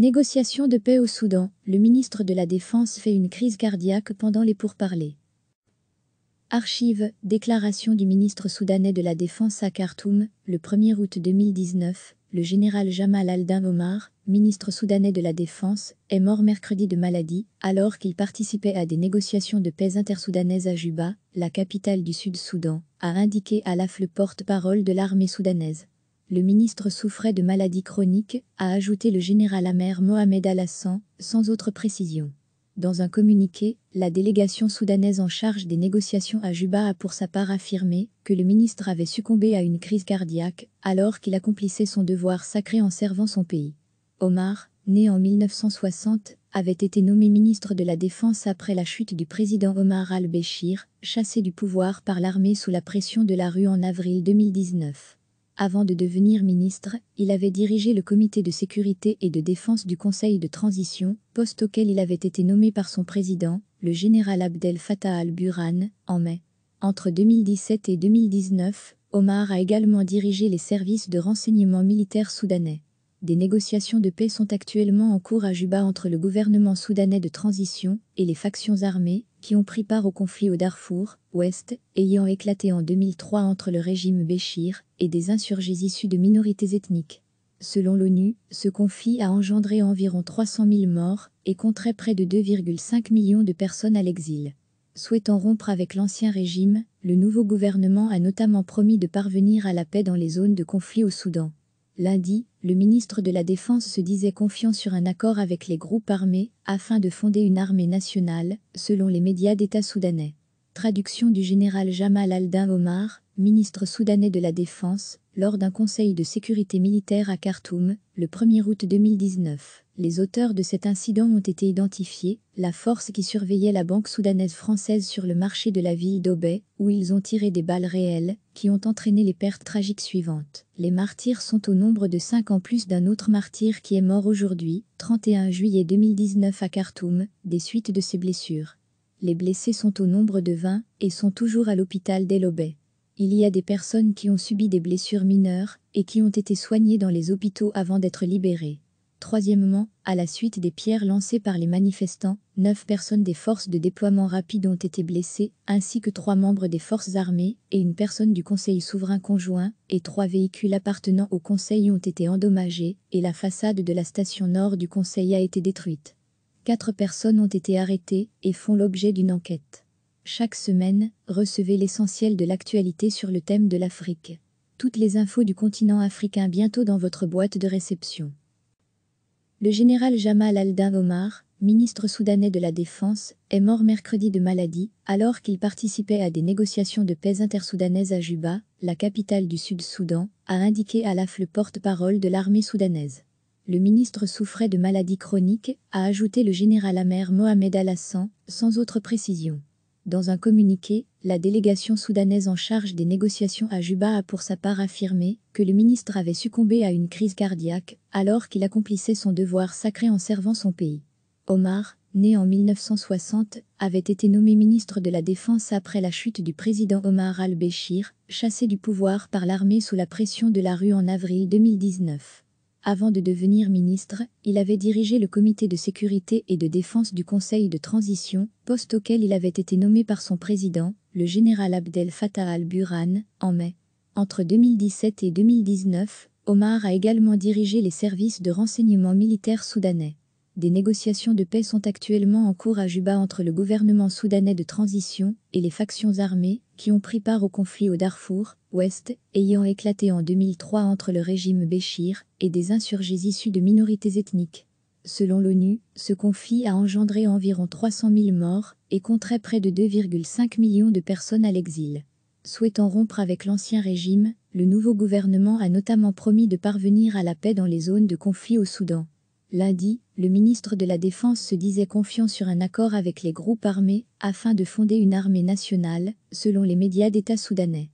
Négociations de paix au Soudan, le ministre de la Défense fait une crise cardiaque pendant les pourparlers. Archive, déclaration du ministre soudanais de la Défense à Khartoum, le 1er août 2019, le général Jamal Aldin Omar, ministre soudanais de la Défense, est mort mercredi de maladie alors qu'il participait à des négociations de paix intersoudanaises à Juba, la capitale du Sud-Soudan, a indiqué à le porte-parole de l'armée soudanaise le ministre souffrait de maladies chroniques, a ajouté le général amer Mohamed al sans autre précision. Dans un communiqué, la délégation soudanaise en charge des négociations à Juba a pour sa part affirmé que le ministre avait succombé à une crise cardiaque alors qu'il accomplissait son devoir sacré en servant son pays. Omar, né en 1960, avait été nommé ministre de la Défense après la chute du président Omar al-Béchir, chassé du pouvoir par l'armée sous la pression de la rue en avril 2019. Avant de devenir ministre, il avait dirigé le comité de sécurité et de défense du Conseil de transition, poste auquel il avait été nommé par son président, le général Abdel Fattah al-Burhan, en mai. Entre 2017 et 2019, Omar a également dirigé les services de renseignement militaire soudanais. Des négociations de paix sont actuellement en cours à Juba entre le gouvernement soudanais de transition et les factions armées, qui ont pris part au conflit au Darfour, ouest, ayant éclaté en 2003 entre le régime Béchir et des insurgés issus de minorités ethniques. Selon l'ONU, ce conflit a engendré environ 300 000 morts et compterait près de 2,5 millions de personnes à l'exil. Souhaitant rompre avec l'ancien régime, le nouveau gouvernement a notamment promis de parvenir à la paix dans les zones de conflit au Soudan. Lundi, le ministre de la Défense se disait confiant sur un accord avec les groupes armés afin de fonder une armée nationale, selon les médias d'État soudanais. Traduction du général Jamal al-Din Omar, ministre soudanais de la Défense, lors d'un conseil de sécurité militaire à Khartoum, le 1er août 2019 les auteurs de cet incident ont été identifiés, la force qui surveillait la banque soudanaise française sur le marché de la ville d'Obey, où ils ont tiré des balles réelles, qui ont entraîné les pertes tragiques suivantes. Les martyrs sont au nombre de 5 en plus d'un autre martyr qui est mort aujourd'hui, 31 juillet 2019 à Khartoum, des suites de ses blessures. Les blessés sont au nombre de 20 et sont toujours à l'hôpital d'El il y a des personnes qui ont subi des blessures mineures et qui ont été soignées dans les hôpitaux avant d'être libérées. Troisièmement, à la suite des pierres lancées par les manifestants, neuf personnes des forces de déploiement rapide ont été blessées, ainsi que trois membres des forces armées et une personne du Conseil souverain conjoint, et trois véhicules appartenant au Conseil ont été endommagés, et la façade de la station nord du Conseil a été détruite. Quatre personnes ont été arrêtées et font l'objet d'une enquête. Chaque semaine, recevez l'essentiel de l'actualité sur le thème de l'Afrique. Toutes les infos du continent africain bientôt dans votre boîte de réception. Le général Jamal al-Din Omar, ministre soudanais de la Défense, est mort mercredi de maladie alors qu'il participait à des négociations de paix intersoudanaises à Juba, la capitale du Sud-Soudan, a indiqué Alaf le porte-parole de l'armée soudanaise. Le ministre souffrait de maladies chroniques, a ajouté le général Amer Mohamed al Assan, sans autre précision. Dans un communiqué, la délégation soudanaise en charge des négociations à Juba a pour sa part affirmé que le ministre avait succombé à une crise cardiaque alors qu'il accomplissait son devoir sacré en servant son pays. Omar, né en 1960, avait été nommé ministre de la Défense après la chute du président Omar al-Béchir, chassé du pouvoir par l'armée sous la pression de la rue en avril 2019. Avant de devenir ministre, il avait dirigé le comité de sécurité et de défense du Conseil de transition, poste auquel il avait été nommé par son président, le général Abdel Fattah al-Burhan, en mai. Entre 2017 et 2019, Omar a également dirigé les services de renseignement militaire soudanais. Des négociations de paix sont actuellement en cours à Juba entre le gouvernement soudanais de transition et les factions armées qui ont pris part au conflit au Darfour, ouest, ayant éclaté en 2003 entre le régime Béchir et des insurgés issus de minorités ethniques. Selon l'ONU, ce conflit a engendré environ 300 000 morts et compterait près de 2,5 millions de personnes à l'exil. Souhaitant rompre avec l'ancien régime, le nouveau gouvernement a notamment promis de parvenir à la paix dans les zones de conflit au Soudan. Lundi, le ministre de la Défense se disait confiant sur un accord avec les groupes armés afin de fonder une armée nationale, selon les médias d'État soudanais.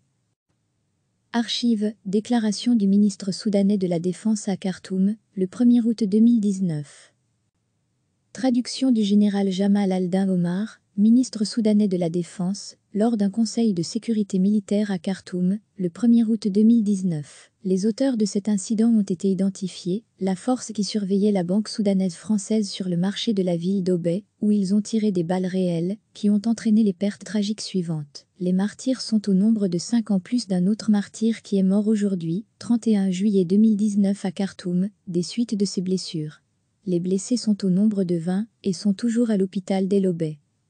Archive, déclaration du ministre soudanais de la Défense à Khartoum, le 1er août 2019. Traduction du général Jamal Aldin Omar, ministre soudanais de la Défense, lors d'un conseil de sécurité militaire à Khartoum, le 1er août 2019. Les auteurs de cet incident ont été identifiés, la force qui surveillait la banque soudanaise française sur le marché de la ville d'Obey, où ils ont tiré des balles réelles, qui ont entraîné les pertes tragiques suivantes. Les martyrs sont au nombre de 5 en plus d'un autre martyr qui est mort aujourd'hui, 31 juillet 2019 à Khartoum, des suites de ses blessures. Les blessés sont au nombre de 20 et sont toujours à l'hôpital d'El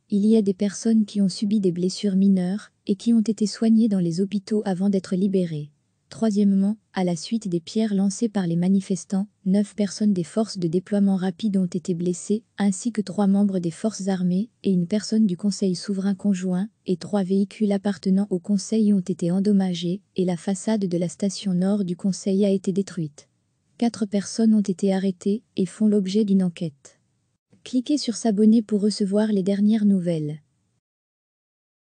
Il y a des personnes qui ont subi des blessures mineures et qui ont été soignées dans les hôpitaux avant d'être libérées. Troisièmement, à la suite des pierres lancées par les manifestants, neuf personnes des forces de déploiement rapide ont été blessées, ainsi que trois membres des forces armées et une personne du Conseil souverain conjoint, et trois véhicules appartenant au Conseil ont été endommagés, et la façade de la station nord du Conseil a été détruite. Quatre personnes ont été arrêtées et font l'objet d'une enquête. Cliquez sur s'abonner pour recevoir les dernières nouvelles.